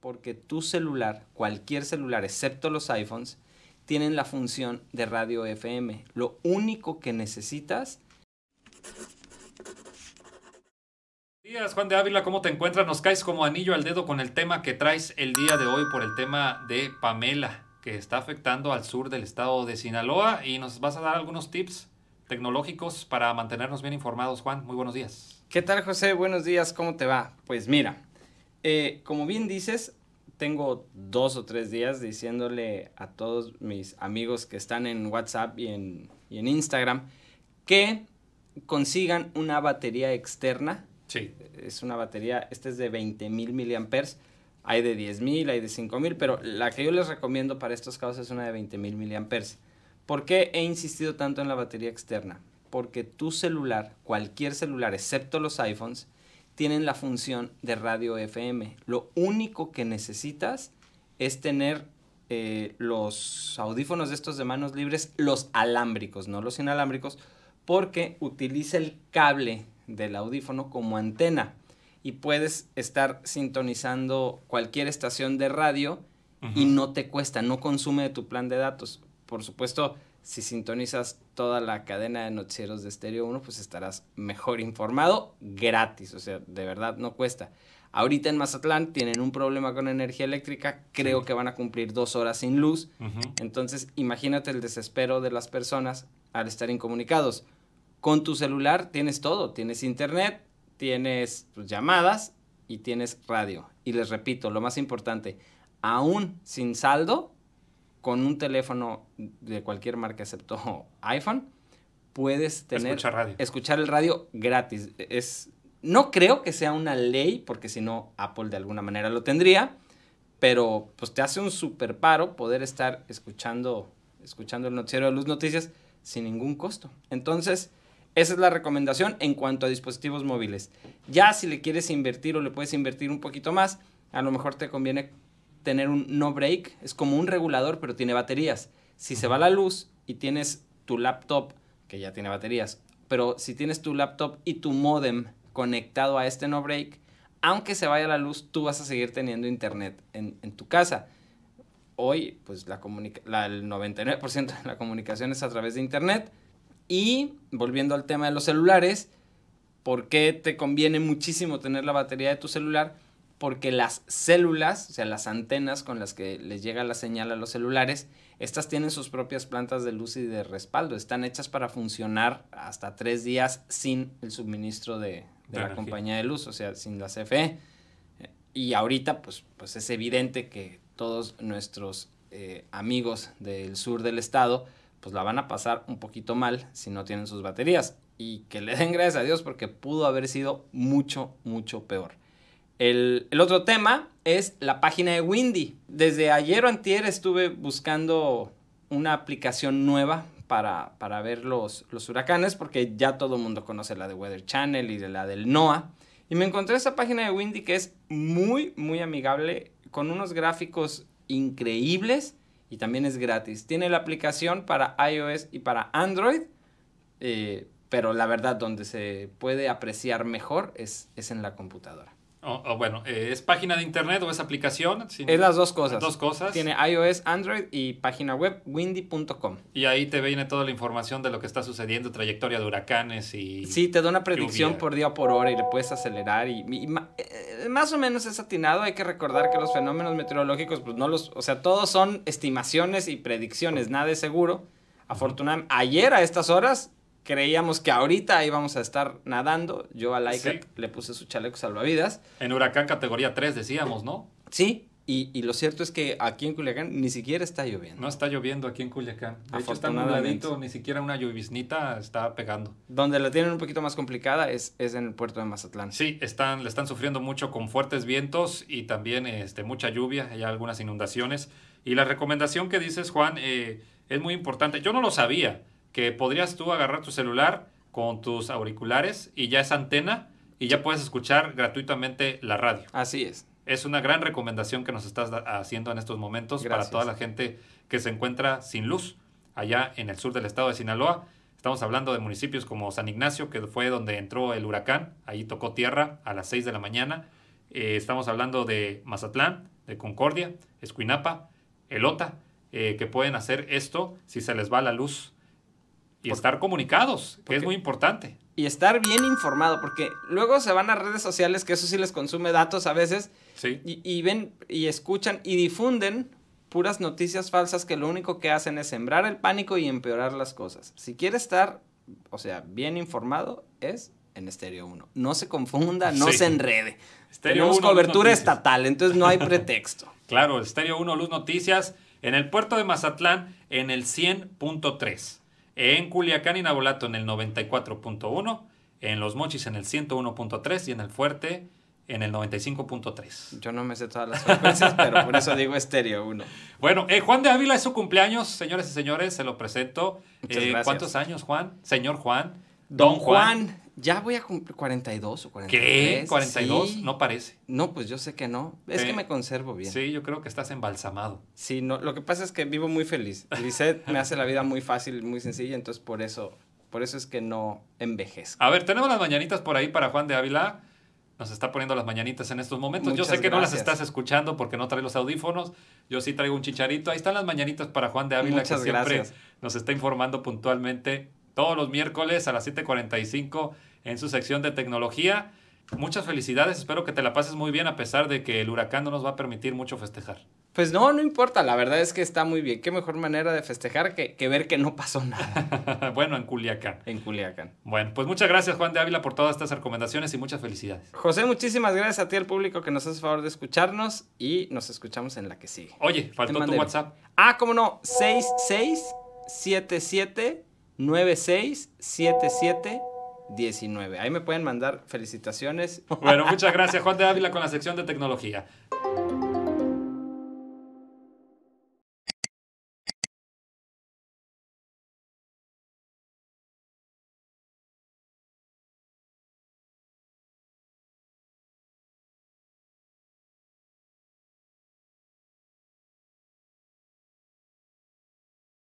porque tu celular, cualquier celular excepto los iPhones, tienen la función de radio FM. Lo único que necesitas... Buenos días, Juan de Ávila, ¿cómo te encuentras? Nos caes como anillo al dedo con el tema que traes el día de hoy por el tema de Pamela, que está afectando al sur del estado de Sinaloa y nos vas a dar algunos tips tecnológicos para mantenernos bien informados, Juan. Muy buenos días. ¿Qué tal, José? Buenos días, ¿cómo te va? Pues mira, eh, como bien dices, tengo dos o tres días diciéndole a todos mis amigos que están en WhatsApp y en, Instagram que consigan una batería externa. Sí. Es una batería, esta es de 20.000 miliamperes. Hay de 10.000, hay de 5.000, pero la que yo les recomiendo para estos casos es una de 20.000 miliamperes. ¿Por qué he insistido tanto en la batería externa? Porque tu celular, cualquier celular excepto los iPhones, tienen la función de radio FM. Lo único que necesitas es tener eh, los audífonos de estos de manos libres, los alámbricos, no los inalámbricos, porque utiliza el cable del audífono como antena y puedes estar sintonizando cualquier estación de radio y no te cuesta, no consume de tu plan de datos. Por supuesto, si sintonizas toda la cadena de noticieros de Estéreo 1, pues estarás mejor informado gratis, o sea, de verdad no cuesta. Ahorita en Mazatlán tienen un problema con energía eléctrica, creo que van a cumplir dos horas sin luz, entonces imagínate el desespero de las personas al estar incomunicados. Con tu celular tienes todo, tienes internet, tienes pues, llamadas y tienes radio. Y les repito, lo más importante, aún sin saldo, con un teléfono de cualquier marca excepto iPhone, puedes tener... Escuchar el radio gratis. Es, no creo que sea una ley, porque si no, Apple de alguna manera lo tendría, pero pues te hace un super paro poder estar escuchando, escuchando el noticiero de Luz Noticias sin ningún costo. Entonces, esa es la recomendación en cuanto a dispositivos móviles. Ya si le quieres invertir o le puedes invertir un poquito más, a lo mejor te conviene tener un no break, es como un regulador, pero tiene baterías. Si se va la luz y tienes tu laptop, que ya tiene baterías, pero si tienes tu laptop y tu modem conectado a este no break, aunque se vaya la luz, tú vas a seguir teniendo internet en, tu casa. Hoy, pues la la, el 99% de la comunicación es a través de internet. Y volviendo al tema de los celulares, ¿por qué te conviene muchísimo tener la batería de tu celular? porque las células, o sea, las antenas con las que les llega la señal a los celulares, estas tienen sus propias plantas de luz y de respaldo. Están hechas para funcionar hasta tres días sin el suministro de, la compañía de luz, o sea, sin la CFE. Y ahorita, pues, pues es evidente que todos nuestros eh, amigos del sur del estado, pues la van a pasar un poquito mal si no tienen sus baterías. Y que le den gracias a Dios porque pudo haber sido mucho, mucho peor. El, otro tema es la página de Windy. Desde ayer o antier estuve buscando una aplicación nueva para, ver los, huracanes, porque ya todo el mundo conoce la de Weather Channel y la del NOAA. Y me encontré esa página de Windy que es muy, muy amigable, con unos gráficos increíbles y también es gratis. Tiene la aplicación para iOS y para Android, eh, pero la verdad donde se puede apreciar mejor es, es en la computadora. O, bueno, eh, ¿es página de internet o es aplicación? es las dos cosas. Dos cosas. Tiene iOS, Android y página web windy.com. Y ahí te viene toda la información de lo que está sucediendo, trayectoria de huracanes y... Sí, te da una predicción por día o por hora y le puedes acelerar y, eh, más o menos es atinado. Hay que recordar que los fenómenos meteorológicos, pues no los... O sea, todos son estimaciones y predicciones, nada es seguro. Afortunadamente, ayer a estas horas creíamos que ahorita íbamos a estar nadando. Yo a Laika le puse su chaleco salvavidas. En huracán categoría 3 decíamos, ¿no? Sí, y, lo cierto es que aquí en Culiacán ni siquiera está lloviendo. No está lloviendo aquí en Culiacán. De está ni siquiera una lluviznita está pegando. Donde la tienen un poquito más complicada es, es en el puerto de Mazatlán. Sí, están, le están sufriendo mucho con fuertes vientos y también este, mucha lluvia, hay algunas inundaciones. Y la recomendación que dices, Juan, eh, es muy importante. Yo no lo sabía, que podrías tú agarrar tu celular con tus auriculares y ya es antena y ya puedes escuchar gratuitamente la radio. Así es. Es una gran recomendación que nos estás haciendo en estos momentos para toda la gente que se encuentra sin luz allá en el sur del estado de Sinaloa. Estamos hablando de municipios como San Ignacio, que fue donde entró el huracán, ahí tocó tierra a las 6 de la mañana. Eh, estamos hablando de Mazatlán, de Concordia, Escuinapa, Elota, eh, que pueden hacer esto si se les va la luz y estar comunicados, que es muy importante. Y estar bien informado, porque luego se van a redes sociales, que eso sí les consume datos a veces, y, ven y escuchan y difunden puras noticias falsas que lo único que hacen es sembrar el pánico y empeorar las cosas. Si quiere estar, o sea, bien informado, es en Estéreo 1. No se confunda, no se enrede. Estéreo Tenemos cobertura estatal, entonces no hay pretexto. claro, Estéreo 1 Luz Noticias en el puerto de Mazatlán en el 100.3. En Culiacán y Nabolato en el 94.1, en Los Mochis en el 101.3 y en El Fuerte en el 95.3. Yo no me sé todas las frecuencias, pero por eso digo estéreo 1. Bueno, eh, Juan de Ávila es su cumpleaños, señores y señores, se lo presento. Eh, ¿Cuántos años, Juan? Señor Juan. Don, Juan. Ya voy a cumplir 42 o 43. ¿Qué? ¿42? No parece. No, pues yo sé que no. Es que me conservo bien. Sí, yo creo que estás embalsamado. Sí, no, lo que pasa es que vivo muy feliz. Lisette me hace la vida muy fácil, muy sencilla, entonces por eso, por eso es que no envejezco. A ver, tenemos las mañanitas por ahí para Juan de Ávila. Nos está poniendo las mañanitas en estos momentos. yo sé que no las estás escuchando porque no trae los audífonos. Yo sí traigo un chicharito. Ahí están las mañanitas para Juan de Ávila, que siempre nos está informando puntualmente todos los miércoles a las 7:45 en su sección de tecnología. Muchas felicidades, espero que te la pases muy bien a pesar de que el huracán no nos va a permitir mucho festejar. Pues no, no importa, la verdad es que está muy bien. Qué mejor manera de festejar que, ver que no pasó nada. bueno, en Culiacán. En Culiacán. Bueno, pues muchas gracias Juan de Ávila por todas estas recomendaciones y muchas felicidades. José, muchísimas gracias a ti, al público que nos hace favor de escucharnos y nos escuchamos en la que sigue. Oye, faltó tu WhatsApp. Ah, cómo no, 66779677 19. Ahí me pueden mandar felicitaciones. Bueno, muchas gracias Juan de Ávila con la sección de tecnología.